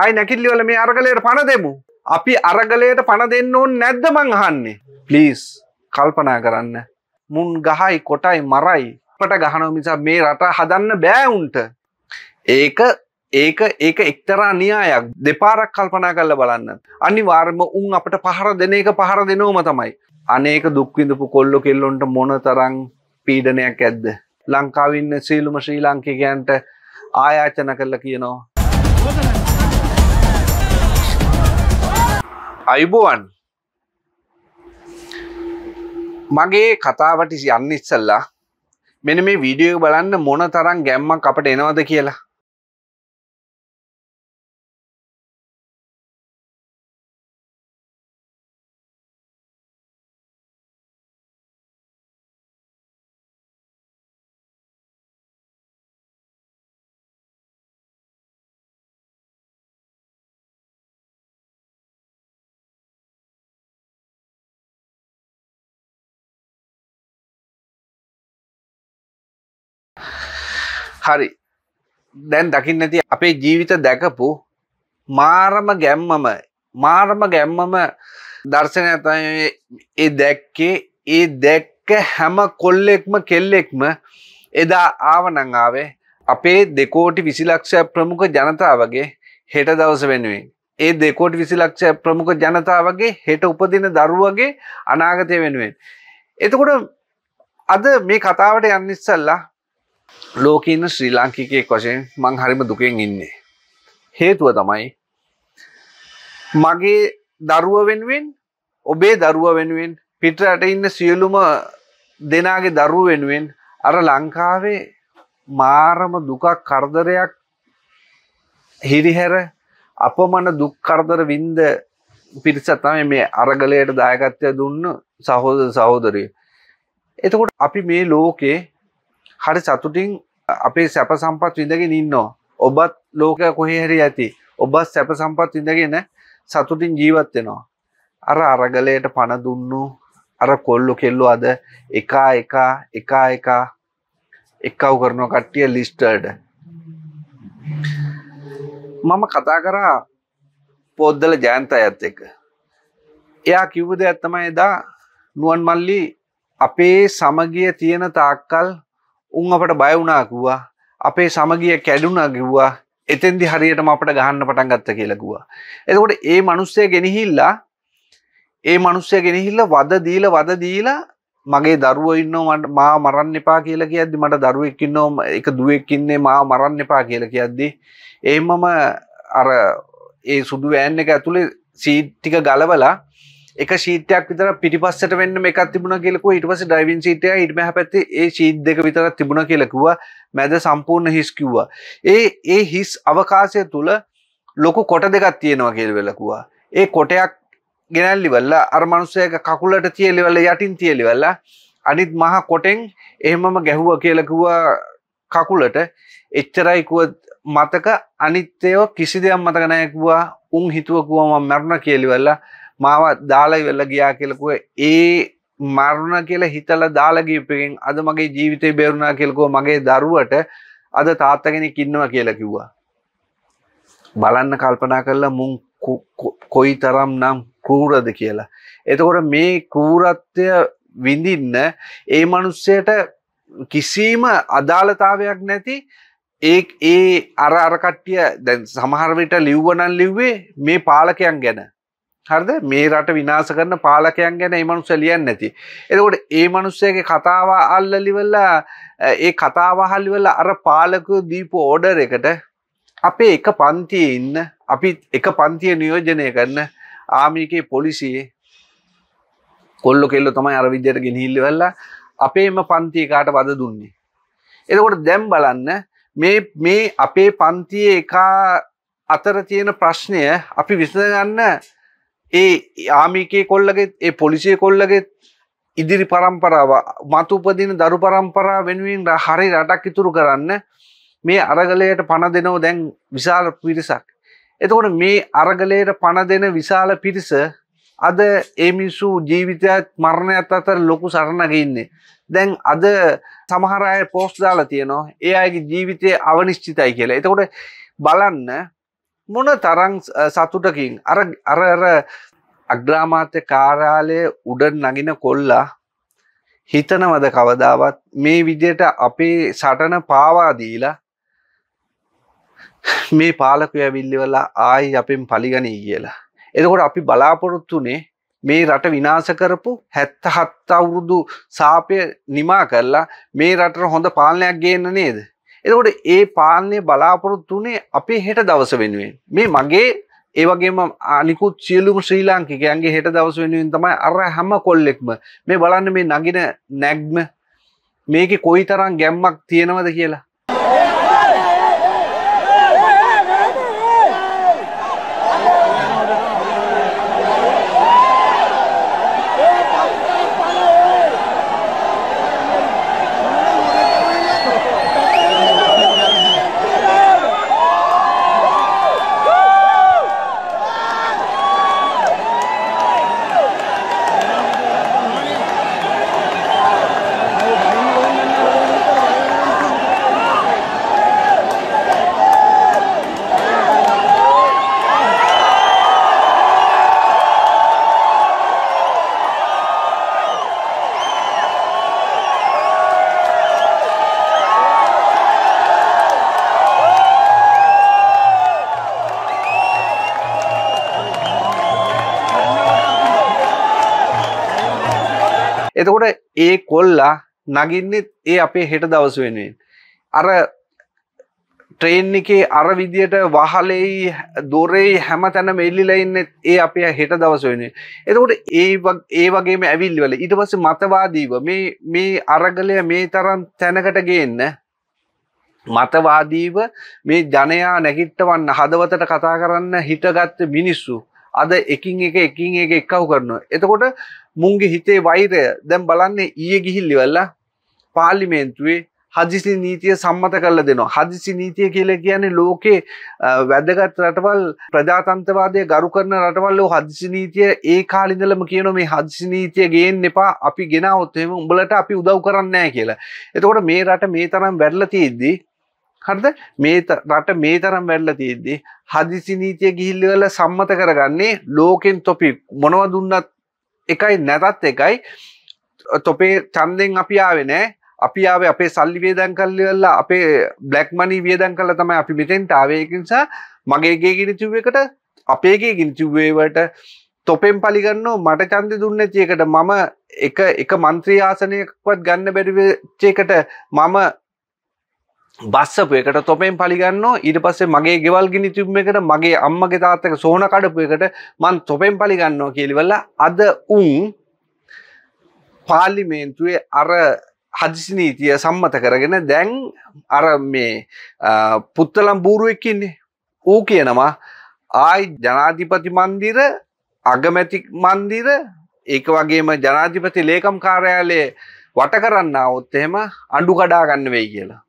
ආය නැකිල්ලිවල මේ අරගලයට පණ දෙමු. අපි අරගලයට පණ දෙන්න ඕන් නැද්ද මං අහන්නේ. ප්ලීස් කල්පනා කරන්න. මුන් ගහයි කොටයි මරයි පට ගහනව නිසා මේ රට හදන්න බෑවුන්ට. ඒක ඒක ඒක එක්තරා න්‍යායක් දෙපාරක් කල්පනා කරලා බලන්න. අනිවාර්යම උන් අපට පහර දෙන එක පහර දෙනවම තමයි. අනේක දුක් විඳපු කොල්ල කෙල්ලොන්ට මොනතරම් පීඩනයක් ඇද්ද? ලංකාවේ ඉන්න සීලුම ශ්‍රී ලාංකිකයන්ට ආයාචන කළා කියනවා අයිබෝවන් මගේ කතාවට යන්න ඉස්සල්ලා මෙන මේ වීඩියෝ බලන්න මොන තරම් ගැම්මක් අපට එනවද කියලා හරි දැන් දකින්නති අපේ ජීවිත දැකපු මාරම ගැම්මම මාරම ගැම්මම දර්ශනය තමයි ඒ දැක්කේ ඒ දැක්ක හැම කොල්ලෙක්ම කෙල්ලෙක්ම එදා ආවනං ආවේ අපේ දෙකෝටි විසිලක්ෂයක් ප්‍රමුඛ ජනතාවගේ හෙට දවස වෙනුවෙන්. ඒ දෙකෝටි විසිලක්ෂය ප්‍රමුඛ ජනතාවගේ හෙට උපදින දරුවගේ අනාගතය වෙනුවෙන්. එතකොට අද මේ කතාවට යන්න ඉස්සල්ලා ලෝකන්න ශ්‍රී ලාංකිකයෙක් වශයෙන් මං හරිම දුකෙන් ඉන්නේ. හේතුව තමයි මගේ දරුව වෙනුවෙන් ඔබේ දරුව වෙනුවෙන් පිටරට ඉන්න සියලුම දෙනාගේ දරුව වෙනුවෙන් අර ලංකාවේ මාරම දුකක් කරදරයක් හිරිහැර අපමණ දුක් කරදර වින්ද පිරිසත් තමයි මේ අරගලයට දායකත්වය දුන්න සහෝද සහෝදරය. එතකොට අපි මේ ලෝකේ හරි සතුටින් අපේ සැප සම්පත් විඳගෙන ඉන්නවා. ඔබත් ලෝක කොහේ හරි ඇති. ඔබත් සැප සම්පත් විඳගෙන සතුටින් ජීවත් වෙනවා. අර අරගලයට පණ දුන්නු අර කොල්ලු කෙල්ලු අද එකා එකා එකා එකා එක්කව කරනවා කට්ටිය ලිස්ටර්ඩ මම කතා කරා පොද්දල ජයන්ත අයත් එක එයා කිව්ව දෙයක් තමයි එදා නුවන් මල්ලි අපේ සමගිය තියෙන තාක්කල් උන් අපට බයවුනා කිව්වා අපේ සමගිය කැඩුනා කිව්වා එතෙන්දි හරියටම අපට ගහන්න පටන් ගත්ත කියලා කිව්වා එතකොට ඒ මිනිස්සය ගෙනහිල්ලා ඒ මිනිස්සය ගෙනහිල්ලා වද දීලා වද දීලා මගේ දරුවෝ ඉන්නවා මට මා මරන්න එපා කියලා කියද්දි මට දරුවෙක් ඉන්නවා එක දුවෙක් ඉන්නේ මා මරන්න එපා කියලා කියද්දි එහෙමම අර ඒ සුදු වෑන් එක ඇතුලේ සීට් ටික ගලවලා එක ශීතයක් විතර පිටිපස්සට වෙන්න එකක් තිබුණ කියලකු ඊට පස්සේ ඩ්‍රයිවිං සීට් එක ඊට මෙහා පැත්තේ ඒ ශීට් දෙක විතරක් තිබුණා කියලා කිව්වා මැද සම්පූර්ණ හිස් කිව්වා ඒ ඒ හිස් අවකාශය තුල ලොකු කොට දෙකක් තියෙනවා කියලා වෙලකුවා ඒ කොටයක් ගෙනල්ලිවල්ලා අර මනුස්සයක කකුලට තියලිවල්ලා යටින් තියලිවල්ලා අනිත් මහ කොටෙන් එහෙමම ගැහුවා කියලා කිව්වා කකුලට එච්චරයි කිව්ව මතක අනිත් ඒවා කිසි දෙයක් මතක නැහැ කිව්වා උන් හිතුව කිව්වා මම මැරුණා කියලා මාව දාලා වෙල්ල ගියා කියලකුව ඒ මරුණ කියල හිතල දාලගීපකෙන් අද මගේ ජීවිතය බේරුණා කෙල්කෝ මගේ දරුවට අද තාත්තගෙනෙ කින්නවා කියලා කිව්වා. බලන්න කල්පනා කරලා මුං කොයි තරම් නම් කූරද කියලා. එතකොට මේ කූරත්වය විඳින්න ඒ මනුස්සයට කිසිීම අදාළතාවයක් නැති ඒ ඒ අර අරකට්ටිය දැන් සමහරවිට ලිව්වනන් ලිව්වේ මේ පාලකයන් ගැන හරද මේ රට විනාස කරන පාලකයන් ගැන ඒ මනුස්ස ලියන්න නැති. එතකොට ඒ මනුස්සයගේ කතාව අල්ලලිවල්ලා ඒ කතාවහල්ලිවල අර පාලකු දීපු ඕඩර් එකට අපේ එක පන්තියේ ඉන්න අපි එක පන්තිය නියෝජනය කරන ආමිකේ පොලිසියේ කොල්ල කෙල්ල තමයි අර විද්‍යට ගෙනහිල්ලිවල්ලා අපේම පන්තිය කාට වද දුන්නේ. එතකොට දැම් බලන්න මේ මේ අපේ පන්තියේ එකා අතර තියෙන ප්‍රශ්නය අපි විසඳගන්න ඒ ආමිකේ කොල්ලගෙත් ඒ පොලිසිය කොල්ලගෙත් ඉදිරි පරම්පරාව මතු උපදින දරු පරම්පරා වෙනුවෙන් හරි රටක් ඉතුරු කරන්න මේ අරගලයට පණ දෙනෝ දැන් විශාල පිරිසක්. එතකොට මේ අරගලයට පණ දෙන විශාල පිරිස අද ඒමිසු ජීවිතයත් මරණයත් අතර ලොකු සරණගඉන්නේ. දැන් අද සමහරය පෝස්් දාලා තියනවා ඒ අයගේ ජීවිතය අවනිශ්චිතයි කියලා. එතකොට බලන්න මොන තරං සතුටකින් අර අරර අග්‍රාමාත්‍ය කාරාලය උඩ නගින කොල්ලා හිතනවද කවදාවත් මේ විදියට අපේ සටන පාවාදීලා මේ පාලකය විල්ලිවලා ආයි අපෙන් පලිගනී කියලා. එතකොට අපි බලාපොරොත්තුනේ මේ රට විනාස කරපු හැත්ත හත්ත අවුරුදු සාපය නිමා කරලා මේ රට හොඳ පාලනයක් ගේන්න නේද එතකොට ඒ පාලනය බලාපොරොත්තුනේ අපේ හෙට දවස වෙනුවෙන් මේ මගේ ඒවගේම අනිකුත් සියලුම ශ්‍රී ලාංකිකයන්ගේ හෙට දවස වෙනුවෙන් තමයි අර හැම කොල්ලෙක්ම මේ බලන්න මේ නගින නැග්ම මේක කොයි තරම් ගැම්මක් තියෙනවද කියලා එතකොට ඒ කොල්ලා නගින්නෙත් ඒ අපේ හෙට දවස වෙනුවෙන්. අර ට්‍රේන් එකේ අර විදියට වහලෙයි දොරෙයි හැම තැනම එල්ලිලා ඉන්නෙත් ඒ අපේ හෙට දවස වෙනුවෙන්. එතකොට ඒ ඒ වගේම ඇවිල්ලිවල ඊට පස්සේ මතවාදීව මේ මේ අරගලය මේ තරම් තැනකට ගේන්න මතවාදීව මේ ජනයා නැගිට්ටවන්න හදවතට කතා කරන්න හිටගත්ත මිනිස්සු අද එකින් එක එකින් එක එක්කව කරනවා. එතකොට මුන්ගේ හිතේ වෛරය දැන් බලන්නේ ඊයේ ගිහිල්ලිවල්ලා පාර්ලිමේන්තුවේ හදිසි නීතිය සම්මත කරලා දෙනවා. හදිසි නීතිය කියලා කියන්නේ ලෝකේ වැදගත් රටවල් ප්‍රජාතන්ත්‍රවාදය ගරු කරන රටවල් ඔය හදිසි නීතිය ඒ කාලේ ඉඳලම කියනවා මේ හදිසි නීතිය ගේන්න එපා. අපි ගෙනාවොත් එහෙම උඹලට අපි උදව් කරන්නේ නැහැ කියලා. එතකොට මේ රට මේ තරම් වැරලා තියෙද්දී හරිද මේ රට මේ තරම් වැල්ල තියෙද්දි හදිසි නීතිය ගිහිල්ල සම්මත කරගන්නේ ලෝකෙන් තොපි මොනව දුන්නත් එකයි නැතත් එකයි තොපේ චන්දෙන් අපි ආවේ නෑ අපි ආවේ අපේ සල්ලි වේදන් කල්ලලා අපේ බ්ලක් මනී වේදන් කළ තමයි අපි මෙතෙන්ට ආවේකින්සා මගේගේ ගිනිතිව්වකට අපේගේ ගිනිතිව්වේවට තොපෙන් පලිගන්නෝ මට චන්ද දුන්න චයකට මම එක එක මන්ත්‍රී ආසනයක්වත් ගන්න බැරිවේච්චයකට මම බස්සපු එකට තොපෙන් පලිගන්න ඊට පස්සේ මගේ ගෙවල් ගිනි තිබ්ම එකට මගේ අම්මගේ තාත්තක සෝන කඩපු එකට මන් තොපෙන් පලිගන්නවා කියලිවල අද උන් පාලිමේන්තුවේ අර හදිසිනීතිය සම්මත කරගෙන දැන් අර මේ පුත්තලම් බූරුවක්කින්නේ ඌ කියනවා ආයි ජනාධිපති මන්දිර අගමැති මන්දිර ඒක වගේම ජනාධිපති ලේකම් කාර්යාලයේ වට කරන්න ඔත් එහෙම අඩු කඩා ගන්න වෙයි කියලා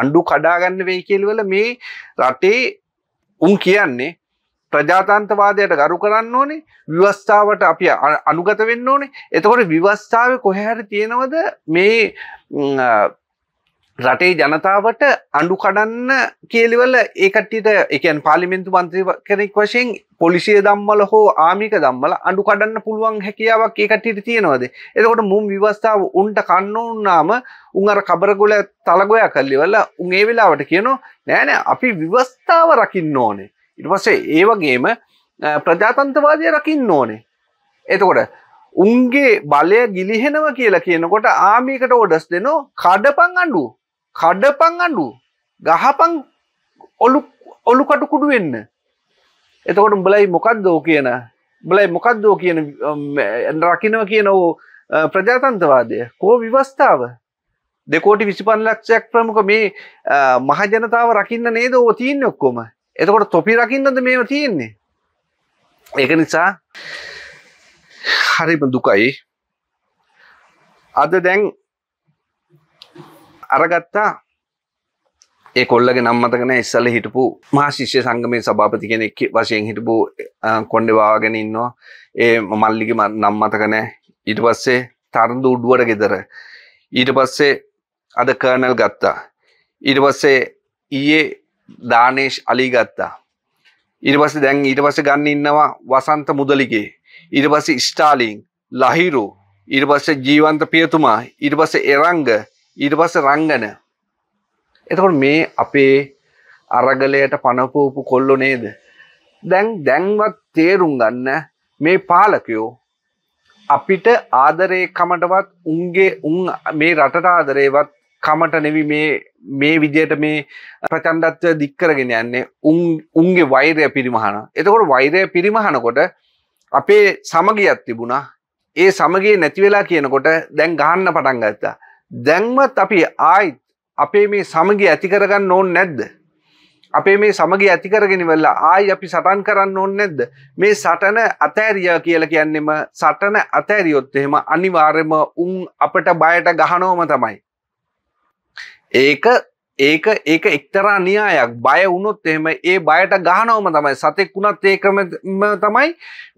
අණ්ඩු කඩාගන්න වෙයි කියලවල මේ රටේ උන් කියන්නේ ප්‍රජාතන්තවාදයට ගරු කරන්න ඕනේ විවස්ථාවට අපි අනුගත වෙන්න ඕනේ එතකොට විවස්ථාව කොහැර තියෙනවද මේ රටේ ජනතාවට අඩු කඩන්න කියලිවල ඒකට්ටිට එකන් පාලිමෙන්තු මන්ත්‍රී කෙනෙක් වශයෙන් පොලිසිය දම්මල හෝ ආමික දම්මල අඩු කඩන්න පුළුවන් හැකියාවක් ඒකට්ටිට තියෙනවද එතකොට මුම් විවස්ථාව උන්ට කන්න උන්නාම උන් අර කබරගොල තලගොයා කල්ලිවල උන් ඒ වෙලාවට කියනවා නෑනෑ අපි විවස්ථාව රකින්න ඕනේ ඉට පස්සේ ඒ වගේම ප්‍රජාතන්තවාදය රකින්න ඕනේ එතකොට උන්ගේ බලය ගිලිහෙනව කියලා කියනකොට ආමිකට ඕඩස් දෙනෝ කඩපං අඩුව කඩපං අඩු ගහපං ඔලු ඔලු කටුකුඩු වෙන්න එතකොට උඹලයි මොකක්දෝ කියන බලයි මොකක්දෝ කියන රකිනව කියන ඕ ප්‍රජාතන්තවාදය කෝ විවස්ථාව දෙකෝටි විසිපන් ලක්ෂයක් ප්‍රමුක මේ මහජනතාව රකින්න නේද ඕ තියන්න ඔක්කොම එතකොට තොපි රකින්නද මේව තියෙන්නේ ඒක නිසා හරිම දුකයි අද දැන් අරගත්තා ඒ කොල්ලගේ නම්මතකන ඉස්සල හිටපු මහා ශිෂ්‍ය සංගමය සභාපති කෙනෙක් වශයෙන් හිටපු කොන්්ඩවාගෙන ඉන්නවා ඒ මල්ලිග නම්මතකනෑ ඊට පස්සේ තරඳ උඩුවට ගෙදර ඊට පස්සේ අද කර්නල් ගත්තා ඊට පස්සේ ඊයේ දානේශ් අලි ගත්තා ඊට පස්සේ දැන් ඊට පස්සේ ගන්න ඉන්නවා වසන්ත මුදලිගේ ඊට පස්සේ ස්ටාලිං ලහිරු ඊට පස්සේ ජීවන්ත පියතුමා ඊට පස්සේ එරංග ඊට පස්ස රංගන එතකොට මේ අපේ අරගලයට පනපූපු කොල්ලො නේද දැන් දැන්වත් තේරුම් ගන්න මේ පාලකයෝ අපිට ආදරේ කමටවත් උන්ගේ උන් මේ රටට ආදරේවත් කමට නෙවි මේ මේ විදියට මේ ප්‍රචන්ඩත්ව දික්කරගෙන යන්නේ උන් උන්ගේ වෛරය පිරිමහන එතකොට වෛරය පිරිමහනකොට අපේ සමගියත් තිබුණා ඒ සමගේ නැතිවෙලා කියනකොට දැන් ගහන්න පටන් ගත්තා දැන්මත් අපි ආයිත් අපේ මේ සමගි ඇතිකරගන්න ඕන් නැද්ද. අපේ මේ සමගි ඇතිකරගෙන වෙල්ලා ආයි අපි සටන් කරන්න ඕන්න නැද්ද. මේ සටන අතෑරිය කියල කියන්නෙම සටන අතෑරියොත් එහෙම අනිවාර්යම උන් අපට බයට ගහනෝම තමයි. ඒක ඒක ඒක එක්තරා න්‍යායක් බය වුණොත් එහෙම ඒ බයට ගහනවම තමයි සතෙක් වුණත් ඒ ක්‍රමම තමයි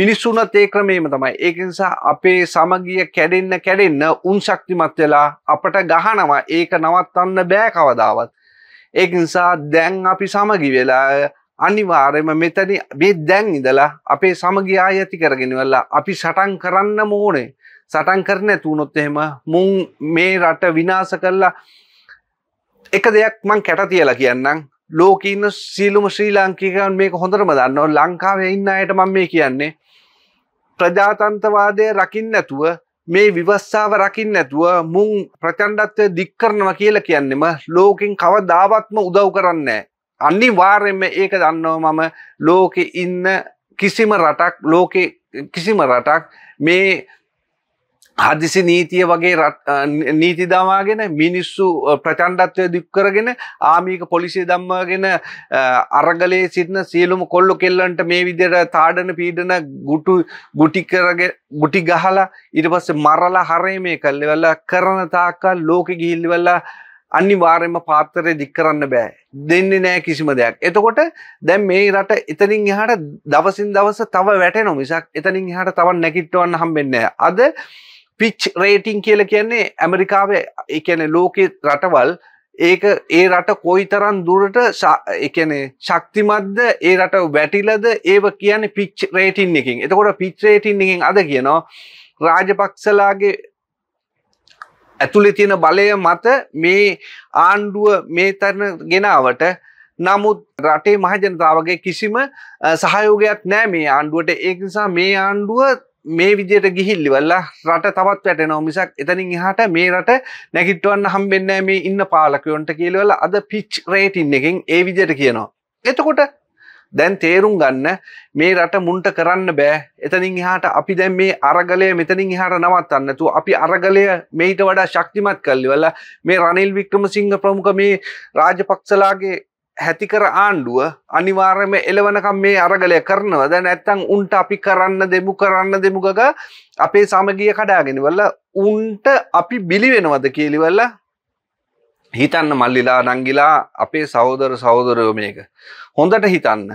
මිනිස්සු වුණත් ඒ ක්‍රමේම තමයි ඒක නිසා අපේ සමගිය කැඩෙන්න කැඩෙන්න උන් ශක්තිමත් වෙලා අපට ගහනවා ඒක නවත්තන්න බෑ කවදාවත් ඒක නිසා දැන් අපි සමගි වෙලා අනිවාර්යයෙන්ම මෙතන මේ දැන් ඉඳලා අපේ සමගිය ආයති කරගෙනවලා අපි සටන් කරන්න ඕනේ සටන් කරන්නේ නැතුනොත් එහෙම මුන් මේ රට විනාශ කරලා එක දෙයක් මං කැට තියලා කියන්නම් ලෝකඉන්න සීලුම ශ්‍රී ලාංකිකන් මේක හොඳරම දන්න ලංකාවේ ඉන්න අයට මම මේ කියන්නේ ප්‍රජාතන්තවාදය රකිින් නැතුව මේ විවස්සාව රකිින් නැතුව මුං ප්‍රචන්ඩත්වය දික්කරනවා කියල කියන්නෙම ලෝකින් කව දාවත්ම උදව් කරන්නේ. අන්නි වාරෙන්ම ඒක දන්නව මම ලෝකෙ ඉන්න කිසිම රටක් ලෝකෙ කිසිම රටක් මේ හදිසි නීතිය වගේ නීති දමාගෙන මිනිස්සු ප්‍රචන්්ඩත්වය දික්කරගෙන ආමික පොලිසිය දම්මාගෙන අරගලේ සිටින සියලුම කොල්ලු කෙල්ලන්ට මේ විදිර තාඩන පීඩන ගුටු ගුටිකරග ගුටි ගහලා ඉට පස්ස මරලා හරේ මේ කල්ලෙ වෙල්ල කරන තාකල් ලෝක ගිහිල්ලි වෙල්ලා අනිවාර්යම පාත්තරය දික් කරන්න බෑ දෙන්නේ නෑ කිසිම දෙයක් එතකොට දැන් මේ රට එතනින් එහට දවසින් දවස තව වැටෙනො මිසක් එතනින් එහට තවන් නැකිට්ටවන්න හම්බෙන්නේ අද පිච් රේටිං කියල කියන්නේ ඇමරිකාවේ එකන ලෝක රටවල් ඒක ඒ රට කොයි තරන් දුරට එකනේ ශක්තිමත්ද ඒ රට වැටිලද ඒව කියන පිච් රේටින් එකින් එතකොට පිච් රේටින් එකින් අද කියනවා රාජපක්සලාගේ ඇතුළි තියෙන බලය මත මේ ආණ්ඩුව මේ තරණ ගෙනාවට නමුත් රටේ මහජනතාවගේ කිසිම සහයෝගයක් නෑ මේ ආණ්ඩුවට ඒක නිසා මේ ආණ්ඩුව මේ විදියට ගිහිල්ලිවල්ලා රට තවත් වැටෙනව මිසක් එතනින් එහාට මේ රට නැගිටවන්න හම්බෙන්නේ මේ ඉන්න පාලකයොන්ට කියලවල අද පිච් රේටින් එකෙන් ඒ විදියට කියනවා. එතකොට දැන් තේරුම් ගන්න මේ රට මුන්ට කරන්න බෑ එතනින් එහාට අපි දැන් මේ අරගලය මෙතනින් එහාට නවත්තන්න තු අපි අරගලය මේට වඩා ශක්තිමත් කල්ලිවල මේ රනිල් වික්‍රමසිංහ ප්‍රමුඛ මේ රාජපක්ෂලාගේ හැතිකර ආණ්ඩුව අනිවාර්යම එලවනකම් මේ අරගලය කරනවා දැන් නැත්තම් උන්ට අපි කරන්න දෙමු කරන්න දෙමු ගග අපේ සමගිය කඩාගෙනවල උන්ට අපි බිලි වෙනවද කියලිවල හිතන්න මල්ලිලා නංගිලා අපේ සහෝදර සහෝදරයෝ මේක හොඳට හිතන්න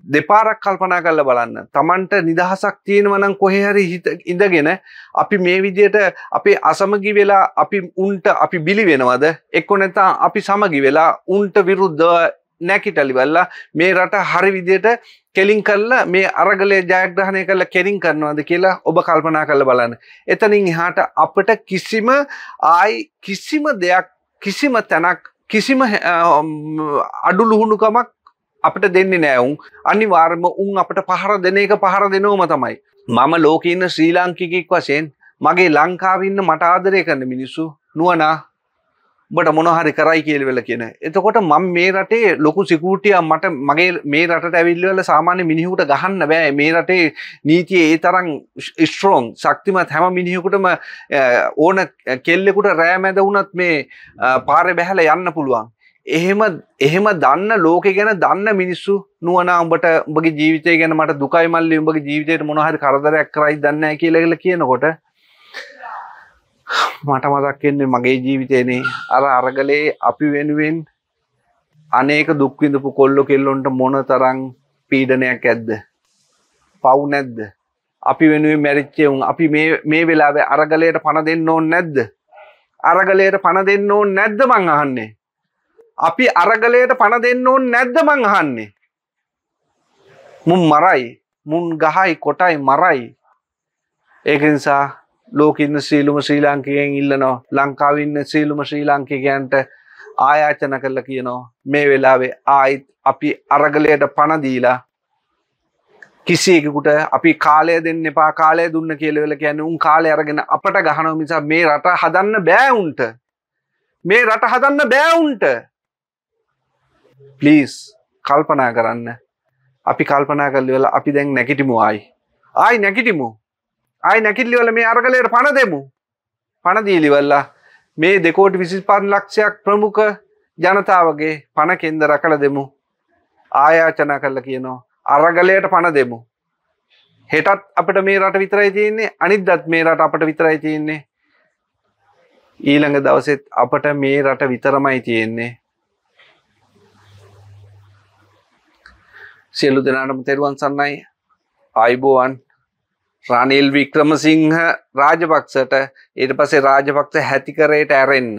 දෙපාරක් කල්පනා කරලා බලන්න. Tamanට නිදහසක් තියෙනවනම් කොහේ හරි ඉඳගෙන අපි මේ විදියට අපේ අසමගි වෙලා අපි උන්ට අපි බිලි වෙනවද? එක්ක නැත්නම් අපි සමගි වෙලා උන්ට විරුද්ධව නැකිටලිවල්ලා මේ රට හරි විදියට කෙලින් කරලා මේ අරගලය ජයග්‍රහණය කරලා කෙලින් කරනවාද කියලා ඔබ කල්පනා කරලා බලන්න. එතනින් එහාට අපිට කිසිම ආයි කිසිම දෙයක් කිසිම තැනක් කිසිම අඩු ලුහුණුකමක් අපට දෙන්න නෑ උන් අනිවාර්ම උන් අපට පහර දෙන එක පහර දෙනවම තමයි. මම ලෝකඉන්න ශ්‍රී ලාංකිකෙක් වශයෙන් මගේ ලංකාවන්න මට ආදරය කරන මිනිස්සු නුවනා බට මොනහරි කරයි කියල්වෙල කියෙන. එතකොට මං මේ රටේ ලොකු සිකූටිය මට මගේ මේ රට ඇවිල්ලවල සාමාන්‍ය මිනිහුට ගහන්න බෑ මේ රටේ නීතිය ඒ තරං ස්ට්‍රෝන් ශක්තිමත් හැම මිනිහකුටම ඕන කෙල්ලෙකුට රෑමැද වුනත් මේ පාරය බැහැල යන්න පුළුවන්. එහෙම එහෙම දන්න ලෝකෙ ගැන දන්න මිනිස්සු නුවණ උඹට උඹගේ ජීවිතය ගැන මට දුකයි මල්ලි උඹගේ ජීවිතේට මොන හරි කරදරයක් කරයි දන්නේ නැහැ කියලා කියලා කියනකොට මට මතක් වෙන්නේ මගේ ජීවිතේනේ අර අරගලේ අපි වෙනුවෙන් අනේක දුක් විඳපු කොල්ලෝ කෙල්ලොන්ට මොන තරම් පීඩනයක් ඇද්ද පව් නැද්ද අපි වෙනුවෙන් මැරිච්ච උන් අපි මේ මේ වෙලාවේ අරගලයට පණ දෙන්න ඕනේ නැද්ද අරගලයට පණ දෙන්න ඕනේ නැද්ද මං අහන්නේ අපි අරගලයට පණ දෙන්න ඕන් නැද්ද මං අහන්නේ මුන් මරයි මුන් ගහයි කොටයි මරයි ඒක නිසා ලෝකඉන්න සීලුම ශ්‍රී ලාංකිකයෙන් ඉල්ලනවා ලංකාවන්න සීලුම ශ්‍රී ලාංකිකයන්ට ආයාචන කරලා කියනවා මේ වෙලාවේ ආයිත් අපි අරගලයට පණදීලා කිසියකුට අපි කාලය දෙන්න එපා කාලය දුන්න කියලවෙල කියන්න උන් කාලය අරගෙන අපට ගහනව නිසා මේ රට හදන්න බෑවුන්ට මේ රට හදන්න බෑවුන්ට ප්ලීස් කල්පනා කරන්න අපි කල්පනා කල්ලිවල අපි දැන් නැකිටිමු ආයි ආයි නැකිටිමු ආයි නැකිල්ලිවල මේ අරගලයට පණ දෙමු පණදීලිවල්ලා මේ දෙකෝට විසි පාන් ලක්ෂයක් ප්‍රමුඛ ජනතාවගේ පණ කෙන්ද රකළ දෙමු ආයාචනා කරල කියනවා අරගලයට පණ දෙමු හෙටත් අපට මේ රට විතරයි තියන්නේ අනිද්දත් මේ රට අපට විතරයි තියෙන්නේ ඊළඟ දවසෙත් අපට මේ රට විතරමයි තියෙන්නේ සියලු දෙනාටම තෙරුවන් සන්නයි අයිබෝවන් රනිල් වික්‍රමසිංහ රාජපක්ෂට ඊට පස්සේ රාජපක්ෂ හැතිකරයට ඇරෙන්න